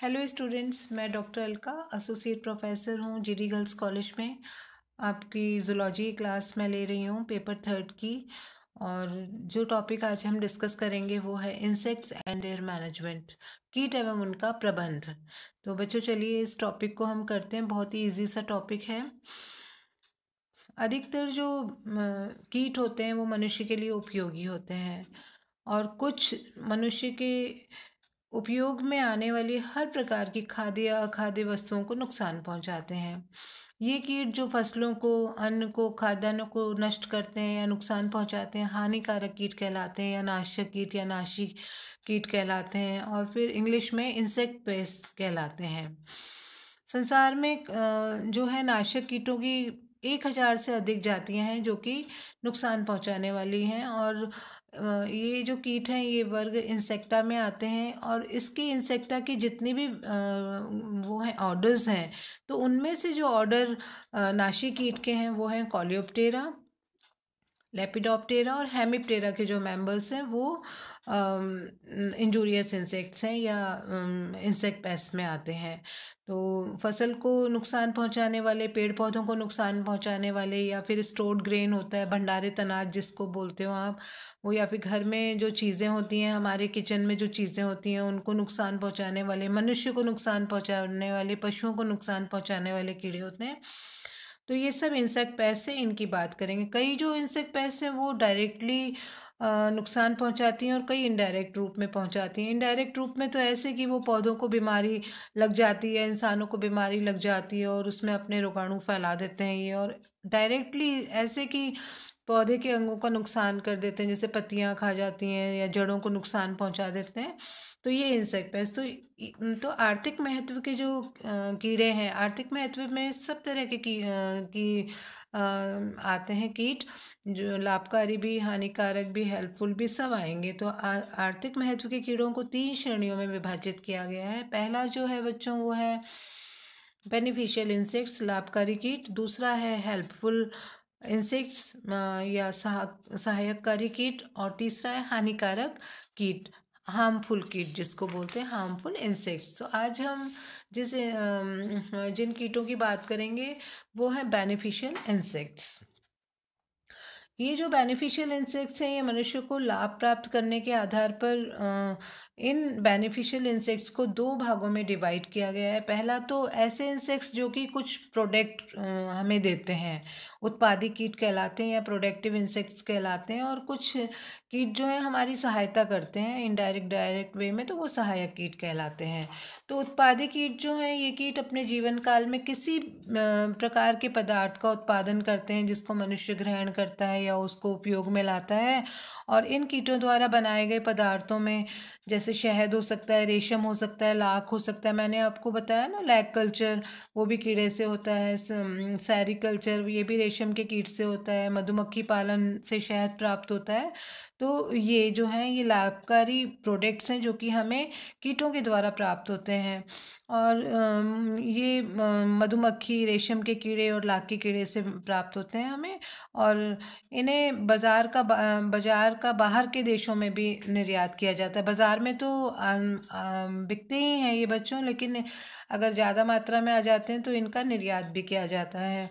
hello students मैं doctor Alka associate professor हूँ D girls college में आपकी जुलॉजी क्लास मैं ले रही हूँ पेपर थर्ड की और जो टॉपिक आज हम डिस्कस करेंगे वो है इंसेक्ट्स एंड एयर मैनेजमेंट कीट एवं उनका प्रबंध तो बच्चों चलिए इस टॉपिक को हम करते हैं बहुत ही ईजी सा टॉपिक है अधिकतर जो कीट होते हैं वो मनुष्य के लिए उपयोगी होते हैं और कुछ मनुष्य के उपयोग में आने वाली हर प्रकार की खाद्य या अखाद्य वस्तुओं को नुकसान पहुंचाते हैं ये कीट जो फसलों को अन्न को खाद्यान्नों को नष्ट करते हैं या नुकसान पहुंचाते हैं हानिकारक कीट कहलाते हैं या नाशक कीट या नाशी कीट कहलाते हैं और फिर इंग्लिश में इंसेक्ट पेस्ट कहलाते हैं संसार में जो है नाशक कीटों की एक हज़ार से अधिक जातियां हैं जो कि नुकसान पहुंचाने वाली हैं और ये जो कीट हैं ये वर्ग इंसेक्टा में आते हैं और इसके इंसेक्टा के जितनी भी वो हैं ऑर्डर्स हैं तो उनमें से जो ऑर्डर नाशी कीट के हैं वो हैं कॉलियोप्टेरा लेपिडोप्टेरा और हेमिप्टेरा के जो मेंबर्स हैं वो इंजूरियस um, इंसेक्ट्स हैं या इंसेक्ट um, पेस्ट में आते हैं तो फसल को नुकसान पहुंचाने वाले पेड़ पौधों को नुकसान पहुंचाने वाले या फिर स्टोर्ड ग्रेन होता है भंडारे तनाज जिसको बोलते हो आप वो या फिर घर में जो चीज़ें होती हैं हमारे किचन में जो चीज़ें होती हैं उनको नुकसान पहुंचाने वाले मनुष्य को नुकसान पहुंचाने वाले पशुओं को नुकसान पहुंचाने वाले कीड़े होते हैं तो ये सब इंसेक्ट पेस्ट है इनकी बात करेंगे कई जो इंसेक्ट पेस्ट है वो डायरेक्टली नुकसान पहुंचाती हैं और कई इनडायरेक्ट रूप में पहुंचाती हैं इनडायरेक्ट रूप में तो ऐसे कि वो पौधों को बीमारी लग जाती है इंसानों को बीमारी लग जाती है और उसमें अपने रोगाणु फैला देते हैं ये और डायरेक्टली ऐसे कि पौधे के अंगों का नुकसान कर देते हैं जैसे पत्तियाँ खा जाती हैं या जड़ों को नुकसान पहुँचा देते हैं तो ये इंसेक्ट पेस्ट तो तो आर्थिक महत्व के जो कीड़े हैं आर्थिक महत्व में सब तरह के की, की आ, आते हैं कीट जो लाभकारी भी हानिकारक भी हेल्पफुल भी सब आएंगे तो आ, आर्थिक महत्व के कीड़ों को तीन श्रेणियों में विभाजित किया गया है पहला जो है बच्चों वो है बेनिफिशियल इंसेक्ट्स लाभकारी कीट दूसरा है हेल्पफुल इंसेक्ट्स या सहायक कारी कीट और तीसरा है हानिकारक कीट हार्मफुल कीट जिसको बोलते हैं हार्मफुल इंसेक्ट्स तो आज हम जिस जिन कीटों की बात करेंगे वो है बेनिफिशियल इंसेक्ट्स ये जो बेनिफिशियल इंसेक्ट्स हैं ये मनुष्य को लाभ प्राप्त करने के आधार पर इन बेनिफिशियल इंसेक्ट्स को दो भागों में डिवाइड किया गया है पहला तो ऐसे इंसेक्ट्स जो कि कुछ प्रोडक्ट हमें देते हैं उत्पादी कीट कहलाते हैं या प्रोडक्टिव इंसेक्ट्स कहलाते हैं और कुछ कीट जो है हमारी सहायता करते हैं इनडायरेक्ट डायरेक्ट वे में तो वो सहायक कीट कहलाते हैं तो उत्पादी कीट जो हैं ये कीट अपने जीवन काल में किसी प्रकार के पदार्थ का उत्पादन करते हैं जिसको मनुष्य ग्रहण करता है या उसको उपयोग में लाता है और इन कीटों द्वारा बनाए गए पदार्थों में जैसे जैसे शहद हो सकता है रेशम हो सकता है लाख हो सकता है मैंने आपको बताया ना लैक कल्चर वो भी कीड़े से होता है सैरी कल्चर ये भी रेशम के कीट से होता है मधुमक्खी पालन से शहद प्राप्त होता है तो ये जो हैं ये लाभकारी प्रोडक्ट्स हैं जो कि हमें कीटों के द्वारा प्राप्त होते हैं और ये मधुमक्खी रेशम के कीड़े और लाख के कीड़े से प्राप्त होते हैं हमें और इन्हें बाज़ार का बाज़ार का बाहर के देशों में भी निर्यात किया जाता है बाज़ार में तो बिकते ही हैं ये बच्चों लेकिन अगर ज़्यादा मात्रा में आ जाते हैं तो इनका निर्यात भी किया जाता है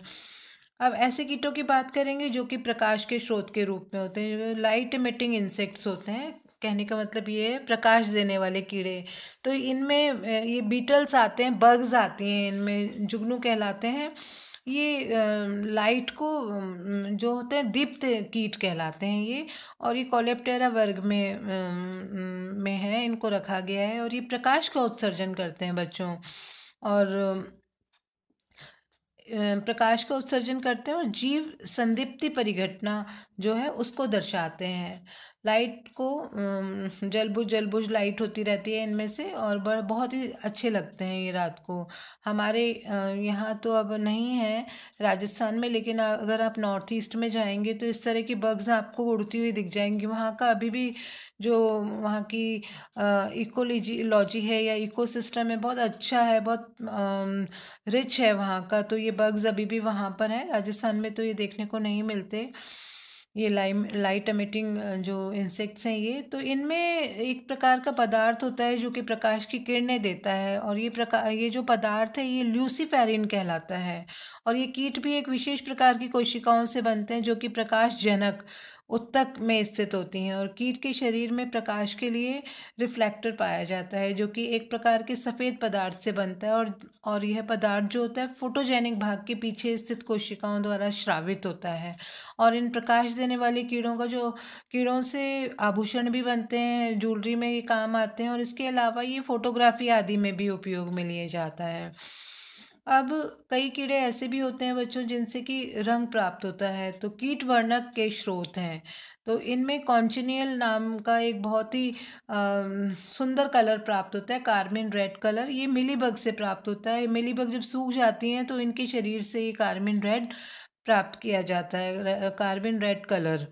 अब ऐसे कीटों की बात करेंगे जो कि प्रकाश के स्रोत के रूप में होते हैं लाइट इमिटिंग इंसेक्ट्स होते हैं कहने का मतलब ये प्रकाश देने वाले कीड़े तो इनमें ये बीटल्स आते हैं बग्स आती हैं इनमें जुगनू कहलाते हैं ये लाइट को जो होते हैं दीप्त कीट कहलाते हैं ये और ये कॉलेप्टेरा वर्ग में में है इनको रखा गया है और ये प्रकाश का उत्सर्जन करते हैं बच्चों और प्रकाश का उत्सर्जन करते हैं और जीव संदिप्ति परिघटना जो है उसको दर्शाते हैं लाइट को जलबुझ जलबुझ लाइट होती रहती है इनमें से और बहुत ही अच्छे लगते हैं ये रात को हमारे यहाँ तो अब नहीं है राजस्थान में लेकिन अगर आप नॉर्थ ईस्ट में जाएंगे तो इस तरह की बग्स आपको उड़ती हुई दिख जाएंगी वहाँ का अभी भी जो वहाँ की इकोलॉजी है या सिस्टम है बहुत अच्छा है बहुत रिच है वहाँ का तो ये बग्स अभी भी वहाँ पर है राजस्थान में तो ये देखने को नहीं मिलते ये लाइम लाइट एमिटिंग जो इंसेक्ट्स हैं ये तो इनमें एक प्रकार का पदार्थ होता है जो कि प्रकाश की किरणें देता है और ये प्रकार ये जो पदार्थ है ये ल्यूसीफेरिन कहलाता है और ये कीट भी एक विशेष प्रकार की कोशिकाओं से बनते हैं जो कि प्रकाशजनक उत्तक में स्थित होती हैं और कीट के शरीर में प्रकाश के लिए रिफ्लेक्टर पाया जाता है जो कि एक प्रकार के सफ़ेद पदार्थ से बनता है और और यह पदार्थ जो होता है फोटोजेनिक भाग के पीछे स्थित कोशिकाओं द्वारा श्रावित होता है और इन प्रकाश देने वाले कीड़ों का जो कीड़ों से आभूषण भी बनते हैं ज्वेलरी में ये काम आते हैं और इसके अलावा ये फ़ोटोग्राफी आदि में भी उपयोग में लिए जाता है अब कई कीड़े ऐसे भी होते हैं बच्चों जिनसे कि रंग प्राप्त होता है तो कीट वर्णक के स्रोत हैं तो इनमें कॉन्चिनियल नाम का एक बहुत ही सुंदर कलर प्राप्त होता है कार्मिन रेड कलर ये मिलीबग से प्राप्त होता है मिलीबग जब सूख जाती हैं तो इनके शरीर से ये कार्मिन रेड प्राप्त किया जाता है कार्बिन रेड कलर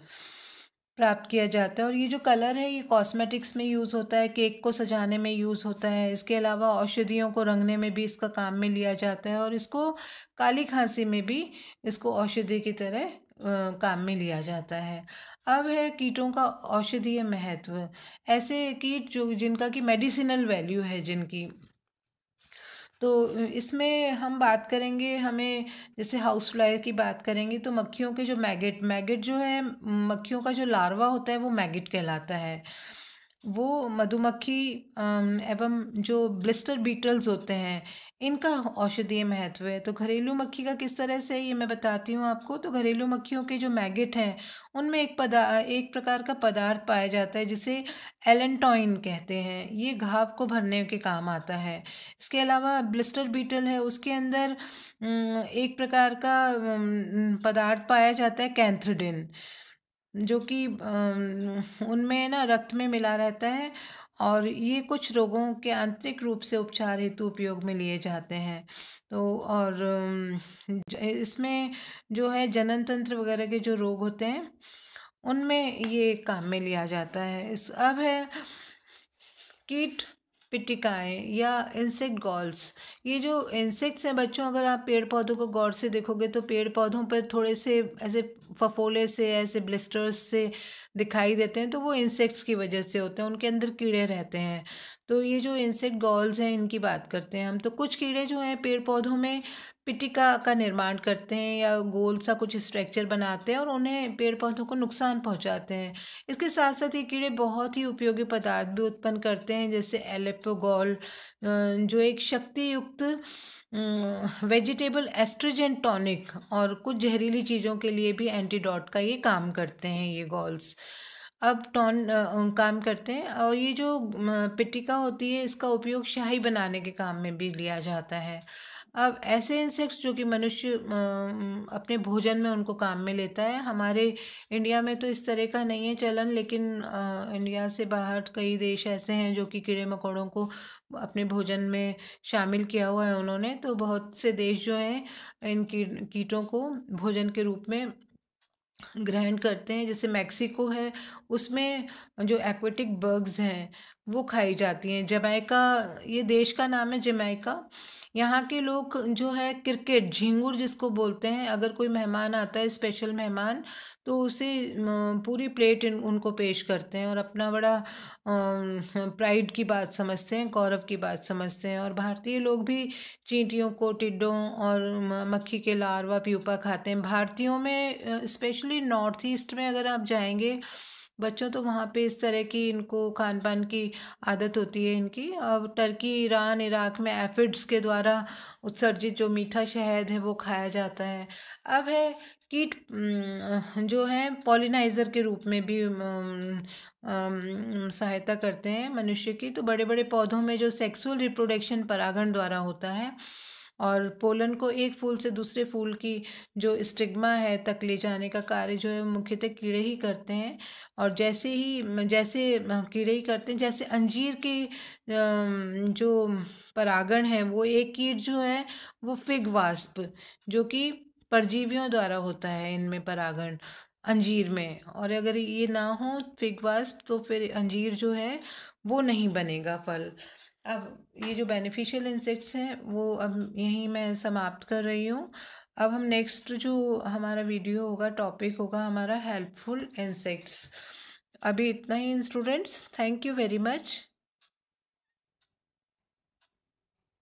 प्राप्त किया जाता है और ये जो कलर है ये कॉस्मेटिक्स में यूज़ होता है केक को सजाने में यूज़ होता है इसके अलावा औषधियों को रंगने में भी इसका काम में लिया जाता है और इसको काली खांसी में भी इसको औषधि की तरह काम में लिया जाता है अब है कीटों का औषधीय महत्व ऐसे कीट जो जिनका कि मेडिसिनल वैल्यू है जिनकी तो इसमें हम बात करेंगे हमें जैसे हाउस फ्लाई की बात करेंगे तो मक्खियों के जो मैगेट मैगेट जो है मक्खियों का जो लार्वा होता है वो मैगेट कहलाता है वो मधुमक्खी एवं जो ब्लिस्टर बीटल्स होते हैं इनका औषधीय महत्व है तो घरेलू मक्खी का किस तरह से ये मैं बताती हूँ आपको तो घरेलू मक्खियों के जो मैगेट हैं उनमें एक पदा एक प्रकार का पदार्थ पाया जाता है जिसे एलेंटॉइन कहते हैं ये घाव को भरने के काम आता है इसके अलावा ब्लिस्टर बीटल है उसके अंदर एक प्रकार का पदार्थ पाया जाता है कैंथ्रडिन जो कि उनमें ना रक्त में मिला रहता है और ये कुछ रोगों के आंतरिक रूप से उपचार हेतु उपयोग में लिए जाते हैं तो और इसमें जो है जनन तंत्र वगैरह के जो रोग होते हैं उनमें ये काम में लिया जाता है इस अब है कीट पिटिकाएँ या इंसेक्ट गॉल्स ये जो इंसेक्ट्स हैं बच्चों अगर आप पेड़ पौधों को गौर से देखोगे तो पेड़ पौधों पर थोड़े से ऐसे फफोले से ऐसे ब्लिस्टर्स से दिखाई देते हैं तो वो इंसेक्ट्स की वजह से होते हैं उनके अंदर कीड़े रहते हैं तो ये जो इंसेक्ट गॉल्स हैं इनकी बात करते हैं हम तो कुछ कीड़े जो हैं पेड़ पौधों में पिटिका का निर्माण करते हैं या गोल सा कुछ स्ट्रक्चर बनाते हैं और उन्हें पेड़ पौधों को नुकसान पहुंचाते हैं इसके साथ साथ ये कीड़े बहुत ही उपयोगी पदार्थ भी उत्पन्न करते हैं जैसे एलेपोगोल जो एक शक्तियुक्त वेजिटेबल एस्ट्रोजन टॉनिक और कुछ जहरीली चीज़ों के लिए भी एंटीडॉट का ये काम करते हैं ये गॉल्स अब टॉन काम करते हैं और ये जो पिटिका होती है इसका उपयोग शाही बनाने के काम में भी लिया जाता है अब ऐसे इंसेक्ट्स जो कि मनुष्य अपने भोजन में उनको काम में लेता है हमारे इंडिया में तो इस तरह का नहीं है चलन लेकिन इंडिया से बाहर कई देश ऐसे हैं जो कि कीड़े मकोड़ों को अपने भोजन में शामिल किया हुआ है उन्होंने तो बहुत से देश जो हैं इन कीटों को भोजन के रूप में ग्रहण करते हैं जैसे मैक्सिको है उसमें जो एक्वेटिक बर्ग्स हैं वो खाई जाती हैं जमैका ये देश का नाम है जमैका यहाँ के लोग जो है क्रिकेट झिंगुर जिसको बोलते हैं अगर कोई मेहमान आता है स्पेशल मेहमान तो उसे पूरी प्लेट इन उनको पेश करते हैं और अपना बड़ा प्राइड की बात समझते हैं गौरव की बात समझते हैं और भारतीय लोग भी चींटियों को टिड्डों और मक्खी के लारवा प्यूपा खाते हैं भारतीयों में स्पेशली नॉर्थ ईस्ट में अगर आप जाएंगे बच्चों तो वहाँ पे इस तरह की इनको खान पान की आदत होती है इनकी अब टर्की ईरान इराक में एफिड्स के द्वारा उत्सर्जित जो मीठा शहद है वो खाया जाता है अब है कीट जो है पॉलिनाइज़र के रूप में भी सहायता करते हैं मनुष्य की तो बड़े बड़े पौधों में जो सेक्सुअल रिप्रोडक्शन परागण द्वारा होता है और पोलन को एक फूल से दूसरे फूल की जो स्टिग्मा है तक ले जाने का कार्य जो है मुख्यतः कीड़े ही करते हैं और जैसे ही जैसे कीड़े ही करते हैं जैसे अंजीर के जो परागण है वो एक कीट जो है वो फिग वास्प जो कि परजीवियों द्वारा होता है इनमें परागण अंजीर में और अगर ये ना हो फिग वास्प तो फिर अंजीर जो है वो नहीं बनेगा फल अब ये जो बेनिफिशियल इंसेक्ट्स हैं वो अब यहीं मैं समाप्त कर रही हूँ अब हम नेक्स्ट जो हमारा वीडियो होगा टॉपिक होगा हमारा हेल्पफुल इंसेक्ट्स अभी इतना ही students thank you very much